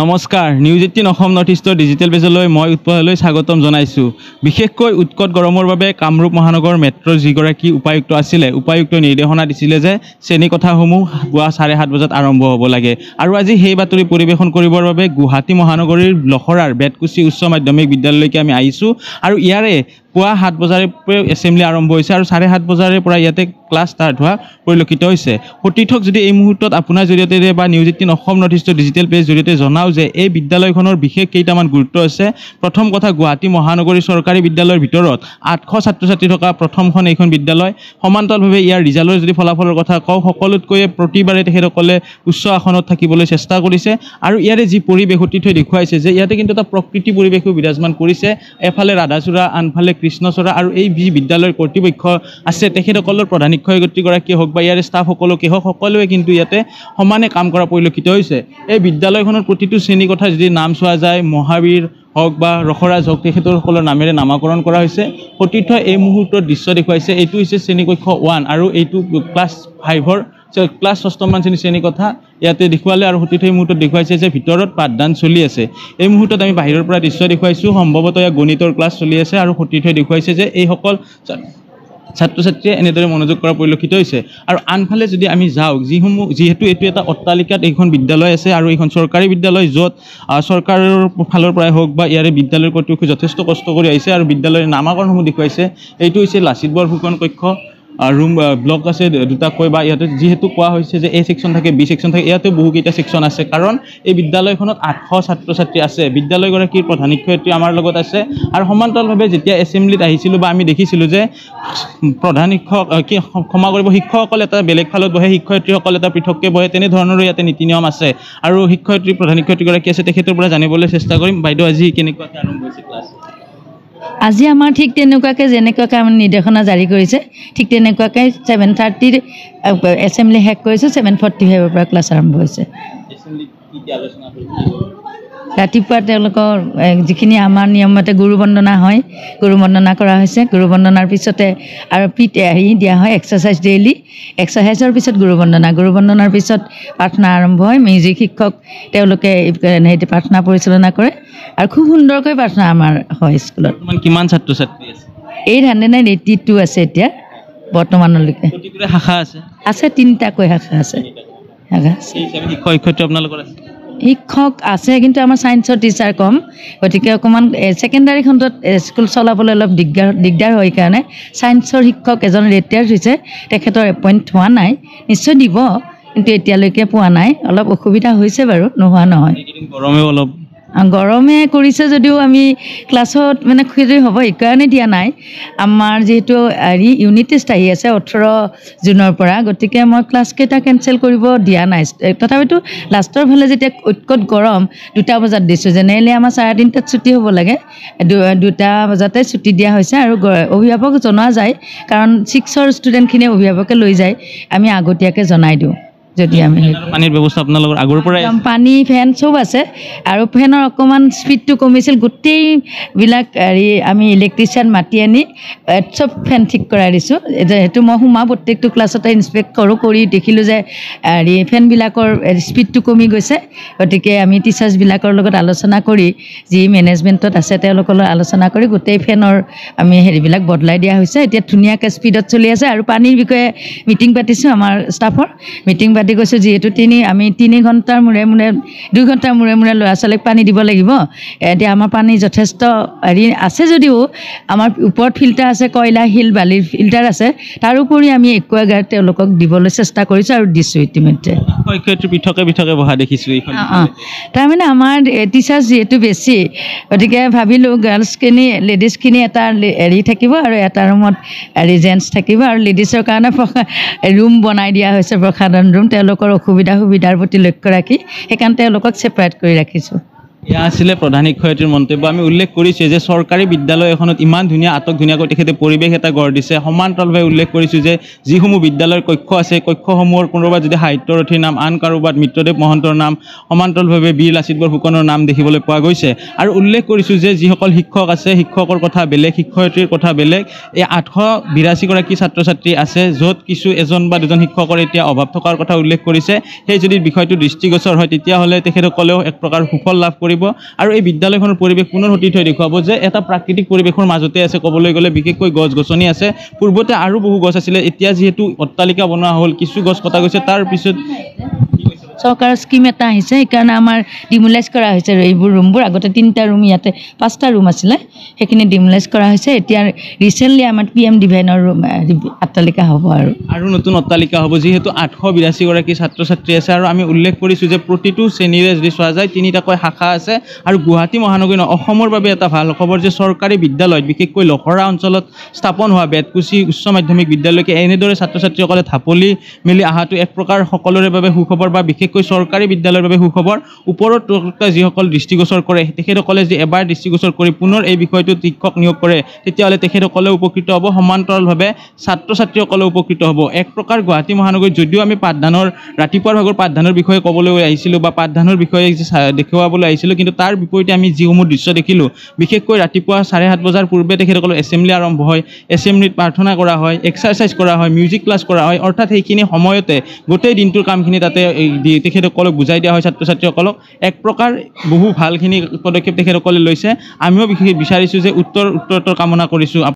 নমস্কাৰ news eighteen Assam north ইষ্টৰ digital পেজলৈ মই উৎপলৈ স্বাগতম জনাইছোঁ বিশেষকৈ উৎকট গৰমৰ বাবে কামৰূপ মহানগৰ মেট্ৰ'ৰ যিগৰাকী উপায়ুক্ত আছিলে উপায়ুক্তই নিৰ্দেশনা দিছিলে যে শ্ৰেণীকোঠাসমূহ পুৱা চাৰে সাত বজাত আৰম্ভ হ'ব লাগে আৰু আজি সেই বাতৰি পৰিৱেশন কৰিবৰ বাবে গুৱাহাটী মহানগৰীৰ লখৰাৰ বেটকুচি উচ্চ মাধ্যমিক বিদ্যালয়লৈকে আমি আহিছোঁ আৰু ইয়াৰে পুৱা সাত বজাৰে পৰা এছেম্বলি আৰম্ভ হৈছে আৰু চাৰে সাত বজাৰে পৰা ইয়াতে ক্লাছ ষ্টাৰ্ট হোৱা পৰিলক্ষিত হৈছে সতীৰ্থক যদি এই মুহূৰ্তত আপোনাৰ জৰিয়তে বা নিউজ এইটিন অসম নৰ্থ ইষ্টৰ ডিজিটেল পেজ জৰিয়তে জনাওঁ যে এই বিদ্যালয়খনৰ বিশেষ কেইটামান গুৰুত্ব আছে প্ৰথম কথা গুৱাহাটী মহানগৰী চৰকাৰী বিদ্যালয়ৰ ভিতৰত আঠশ ছাত্ৰ ছাত্ৰী থকা প্ৰথমখন এইখন বিদ্যালয় সমান্তৰালভাৱে ইয়াৰ ৰিজাল্টৰ যদি ফলাফলৰ কথা কওঁ সকলোতকৈয়ে প্ৰতিবাৰে তেখেতসকলে উচ্চ আসনত থাকিবলৈ চেষ্টা কৰিছে আৰু ইয়াৰে যি পৰিৱেশ সতীৰ্থই দেখুৱাইছে যে ইয়াতে কিন্তু এটা প্ৰকৃতি পৰিৱেশো বিৰাজমান কৰিছে এফালে ৰাধাচূড়া আনফালে কৃষ্ণচূড়া আৰু এই যি বিদ্যালয়ৰ কৰ্তৃপক্ষ আছে তেখেতসকলৰ প্ৰধান শিক্ষয়িত্ৰীগৰাকীয়ে হওক বা ইয়াৰে ষ্টাফসকলকে হওক সকলোৱে কিন্তু ইয়াতে সমানে কাম কৰা পৰিলক্ষিত হৈছে এই বিদ্যালয়খনৰ প্ৰতিটো শ্ৰেণী কথা যদি নাম চোৱা যায় মহাবীৰ হওক বা ৰসৰাজ হওক তেখেতসকলৰ নামেৰে নামাকৰণ কৰা হৈছে সতীৰ্থ এই মুহূৰ্তৰ দৃশ্য দেখুৱাইছে এইটো হৈছে শ্ৰেণীকক্ষ ওৱান আৰু এইটো ক্লাছ ফাইভৰ ক্লাছ ষষ্ঠমান শ্ৰেণী শ্ৰেণীকথা ইয়াতে দেখুৱালে আৰু সতীৰ্থ এই মুহূৰ্তত দেখুৱাইছে যে ভিতৰত পাঠদান চলি আছে এই মুহূৰ্তত আমি বাহিৰৰ পৰা দৃশ্য দেখুৱাইছোঁ সম্ভৱতঃ ইয়াত গণিতৰ ক্লাছ চলি আছে আৰু সতীৰ্থই দেখুৱাইছে যে এইসকল ছাত্ৰ ছাত্ৰীয়ে এনেদৰে মনোযোগ কৰা পৰিলক্ষিত হৈছে আৰু আনফালে যদি আমি যাওঁ যিসমূহ যিহেতু এইটো এটা অট্টালিকাত এইখন বিদ্যালয় আছে আৰু এইখন চৰকাৰী বিদ্যালয় য'ত চৰকাৰৰ ফালৰ পৰাই হওক বা ইয়াৰে বিদ্যালয়ৰ কৰ্তৃপক্ষ যথেষ্ট কষ্ট কৰি আহিছে আৰু বিদ্যালয়ৰ নামাকৰণসমূহ দেখুৱাইছে এইটো হৈছে লাচিত বৰফুকন কক্ষ ৰুম ব্লক আছে দুটাকৈ বা ইয়াতে যিহেতু কোৱা হৈছে যে এ ছেকশ্যন থাকে বি ছেকশ্যন থাকে ইয়াতে বহুকেইটা ছেকশ্যন আছে কাৰণ এই বিদ্যালয়খনত আঠশ ছাত্ৰ ছাত্ৰী আছে বিদ্যালয়গৰাকীৰ প্ৰধান শিক্ষয়িত্ৰী আমাৰ লগত আছে আৰু সমান্তৰালভাৱে যেতিয়া এছেম্বলিত আহিছিলোঁ বা আমি দেখিছিলোঁ যে প্ৰধান শিক্ষক কি ক্ষমা কৰিব শিক্ষকসকল এটা বেলেগ ফালত বহে শিক্ষয়িত্ৰীসকল এটা পৃথককৈ বহে তেনেধৰণৰো ইয়াতে নীতি নিয়ম আছে আৰু শিক্ষয়িত্ৰী প্ৰধান শিক্ষয়িত্ৰীগৰাকী আছে তেখেতৰ পৰা জানিবলৈ চেষ্টা কৰিম বাইদেউ আজি কেনেকুৱাকৈ আৰম্ভ হৈছে ক্লাছ আজি আমাৰ ঠিক তেনেকুৱাকৈ যেনেকুৱাকৈ আমাৰ নিৰ্দেশনা জাৰি কৰিছে ঠিক তেনেকুৱাকৈ ছেভেন থাৰ্টিৰ এছেম্বলি শেষ কৰিছোঁ ছেভেন ফৰ্টি ফাইভৰ পৰা ক্লাছ আৰম্ভ হৈছে ৰাতিপুৱা তেওঁলোকৰ যিখিনি আমাৰ নিয়মমতে গুৰু বন্দনা হয় গুৰু বন্দনা কৰা হৈছে গুৰু বন্দনাৰ পিছতে আৰু পিত হেৰি দিয়া হয় এক্সাৰচাইজ ডেইলি এক্সাৰচাইজৰ পিছত গুৰু বন্দনা গুৰু বন্দনাৰ পিছত প্ৰাৰ্থনা আৰম্ভ হয় মিউজিক শিক্ষক তেওঁলোকে সেই প্ৰাৰ্থনা পৰিচালনা কৰে আৰু খুব সুন্দৰকৈ প্ৰাৰ্থনা আমাৰ হয় স্কুলত কিমান ছাত্ৰ ছাত্ৰী আছে এই হাণ্ড্ৰেড নাইন এইটি টু আছে এতিয়া বৰ্তমানলৈকে শাখা আছে আছে তিনিটাকৈ শাখা আছে শাখা আছে শিক্ষক শিক্ষয়িত্ৰী আপোনালোকৰ আছে শিক্ষক আছে কিন্তু আমাৰ ছায়েন্সৰ টিচাৰ কম গতিকে অকণমান ছেকেণ্ডাৰী খণ্ডত স্কুল চলাবলৈ অলপ দিগদাৰ দিগদাৰ হয় সেইকাৰণে ছায়েন্সৰ শিক্ষক এজন ৰিটায়াৰ হৈছে তেখেতৰ এপইণ্ট হোৱা নাই নিশ্চয় দিব কিন্তু এতিয়ালৈকে পোৱা নাই অলপ অসুবিধা হৈছে বাৰু নোহোৱা নহয় গৰমেও অলপ গৰমে কৰিছে যদিও আমি ক্লাছত মানে সেইটো হ'ব সেইকাৰণে দিয়া নাই আমাৰ যিহেতু হেৰি ইউনিট টেষ্ট আহি আছে ওঠৰ জুনৰ পৰা গতিকে মই ক্লাছকেইটা কেনচেল কৰিব দিয়া নাই তথাপিতো লাষ্টৰ ফালে যেতিয়া উৎকট গৰম দুটা বজাত দিছোঁ জেনেৰেলি আমাৰ চাৰে তিনিটাত ছুটি হ'ব লাগে দুটা বজাতে ছুটি দিয়া হৈছে আৰু অভিভাৱক জনোৱা যায় কাৰণ ছিক্সৰ ষ্টুডেণ্টখিনিয়ে অভিভাৱকে লৈ যায় আমি আগতীয়াকৈ জনাই দিওঁ যদি আমি পানীৰ ব্যৱস্থা আপোনালোকৰ আগৰ পৰাই পানী ফেন চব আছে আৰু ফেনৰ অকণমান স্পীডটো কমিছিল গোটেইবিলাক হেৰি আমি ইলেক্ট্ৰিচিয়ান মাতি আনি চব ফেন ঠিক কৰাই দিছোঁ সেইটো মই সোমাওঁ প্ৰত্যেকটো ক্লাছতে ইনস্পেক্ট কৰোঁ কৰি দেখিলোঁ যে হেৰি ফেনবিলাকৰ স্পীডটো কমি গৈছে গতিকে আমি টিচাৰ্ছবিলাকৰ লগত আলোচনা কৰি যি মেনেজমেণ্টত আছে তেওঁলোকৰ লগত আলোচনা কৰি গোটেই ফেনৰ আমি হেৰিবিলাক বদলাই দিয়া হৈছে এতিয়া ধুনীয়াকৈ স্পীডত চলি আছে আৰু পানীৰ বিষয়ে মিটিং পাতিছোঁ আমাৰ ষ্টাফৰ মিটিং পাতি কৈছোঁ যিহেতু তিনি আমি তিনি ঘণ্টাৰ মূৰে মূৰে দুই ঘণ্টাৰ মূৰে মূৰে ল'ৰা ছোৱালীক পানী দিব লাগিব এতিয়া আমাৰ পানী যথেষ্ট হেৰি আছে যদিও আমাৰ ওপৰত ফিল্টাৰ আছে কয়লা শিল বালিৰ ফিল্টাৰ আছে তাৰোপৰি আমি একুৱাগাৰ্ড তেওঁলোকক দিবলৈ চেষ্টা কৰিছোঁ আৰু দিছোঁ ইতিমধ্যে দেখিছোঁ তাৰমানে আমাৰ টিচাৰ্ছ যিহেতু বেছি গতিকে ভাবিলোঁ গাৰ্লছখিনি লেডিজখিনি এটা হেৰি থাকিব আৰু এটা ৰুমত হেৰি জেণ্টছ থাকিব আৰু লেডিজৰ কাৰণে ৰুম বনাই দিয়া হৈছে প্ৰসাদন ৰুম তেওঁলোকৰ অসুবিধা সুবিধাৰ প্ৰতি লক্ষ্য ৰাখি সেইকাৰণে তেওঁলোকক ছেপাৰেট কৰি ৰাখিছোঁ এয়া আছিলে প্ৰধান শিক্ষয়িত্ৰীৰ মন্তব্য আমি উল্লেখ কৰিছোঁ যে চৰকাৰী বিদ্যালয় এখনত ইমান ধুনীয়া আটক ধুনীয়াকৈ তেখেতে পৰিৱেশ এটা গঢ় দিছে সমান্তৰালভাৱে উল্লেখ কৰিছোঁ যে যিসমূহ বিদ্যালয়ৰ কক্ষ আছে কক্ষসমূহৰ কোনোবা যদি সাহিত্যৰথীৰ নাম আন কাৰোবাৰ মিত্ৰদেৱ মহন্তৰ নাম সমান্তৰালভাৱে বীৰ লাচিত বৰফুকনৰ নাম দেখিবলৈ পোৱা গৈছে আৰু উল্লেখ কৰিছোঁ যে যিসকল শিক্ষক আছে শিক্ষকৰ কথা বেলেগ শিক্ষয়িত্ৰীৰ কথা বেলেগ এই আঠশ বিৰাশীগৰাকী ছাত্ৰ ছাত্ৰী আছে য'ত কিছু এজন বা দুজন শিক্ষকৰ এতিয়া অভাৱ থকাৰ কথা উল্লেখ কৰিছে সেই যদি বিষয়টো দৃষ্টিগোচৰ হয় তেতিয়াহ'লে তেখেতসকলেও এক প্ৰকাৰ সুফল লাভ কৰিছে কৰিব আৰু এই বিদ্যালয়খনৰ পৰিৱেশ পুনৰ হৈ দেখুৱাব যে এটা প্ৰাকৃতিক পৰিৱেশৰ মাজতে আছে ক'বলৈ গ'লে বিশেষকৈ গছ গছনি আছে পূৰ্বতে আৰু বহু গছ আছিলে এতিয়া যিহেতু অট্টালিকা বনোৱা হ'ল কিছু গছ কটা গৈছে তাৰপিছত চৰকাৰৰ স্কীম এটা আহিছে সেইকাৰণে আমাৰ ডিমুলাইজ কৰা হৈছে আৰু এইবোৰ ৰুমবোৰ আগতে তিনিটা ৰুম ইয়াতে পাঁচটা ৰুম আছিলে সেইখিনি ডিমুলাইজ কৰা হৈছে এতিয়া ৰিচেণ্টলি আমাৰ পি এম ডিভাইনৰ ৰুম অট্টালিকা হ'ব আৰু আৰু নতুন অট্টালিকা হ'ব যিহেতু আঠশ বিৰাশীগৰাকী ছাত্ৰ ছাত্ৰী আছে আৰু আমি উল্লেখ কৰিছোঁ যে প্ৰতিটো শ্ৰেণীৰে যদি চোৱা যায় তিনিটাকৈ শাখা আছে আৰু গুৱাহাটী মহানগৰী ন অসমৰ বাবে এটা ভাল খবৰ যে চৰকাৰী বিদ্যালয়ত বিশেষকৈ লখৰা অঞ্চলত স্থাপন হোৱা বেটকুচি উচ্চ মাধ্যমিক বিদ্যালয়কে এনেদৰে ছাত্ৰ ছাত্ৰীসকলে ঢাপলি মেলি অহাটো এক প্ৰকাৰ সকলোৰে বাবে সুখবৰ বা বিশেষ বিশেষকৈ চৰকাৰী বিদ্যালয়ৰ বাবে সুখবৰ ওপৰত যিসকল দৃষ্টিগোচৰ কৰে তেখেতসকলে যে এবাৰ দৃষ্টিগোচৰ কৰি পুনৰ এই বিষয়টোত শিক্ষক নিয়োগ কৰে তেতিয়াহ'লে তেখেতসকলে উপকৃত হ'ব সমান্তৰালভাৱে ছাত্ৰ ছাত্ৰীসকলে উপকৃত হ'ব এক প্ৰকাৰ গুৱাহাটী মহানগৰীত যদিও আমি পাঠদানৰ ৰাতিপুৱাৰ ভাগৰ পাঠদানৰ বিষয়ে ক'বলৈ আহিছিলোঁ বা পাঠদানৰ বিষয়ে দেখুৱাবলৈ আহিছিলোঁ কিন্তু তাৰ বিপৰীতে আমি যিসমূহ দৃশ্য দেখিলোঁ বিশেষকৈ ৰাতিপুৱা চাৰে সাত বজাৰ পূৰ্বে তেখেতসকলৰ এছেম্বলি আৰম্ভ হয় এছেম্বলিত প্ৰাৰ্থনা কৰা হয় এক্সাৰচাইজ কৰা হয় মিউজিক ক্লাছ কৰা হয় অৰ্থাৎ সেইখিনি সময়তে গোটেই দিনটোৰ কামখিনি তাতে দি তেখেতসকলক বুজাই দিয়া হয় ছাত্ৰ ছাত্ৰীসকলক এক প্ৰকাৰ বহু ভালখিনি পদক্ষেপ তেখেতসকলে লৈছে আমিও বিশেষ বিচাৰিছোঁ যে উত্তৰ উত্তৰত্তৰ কামনা কৰিছোঁ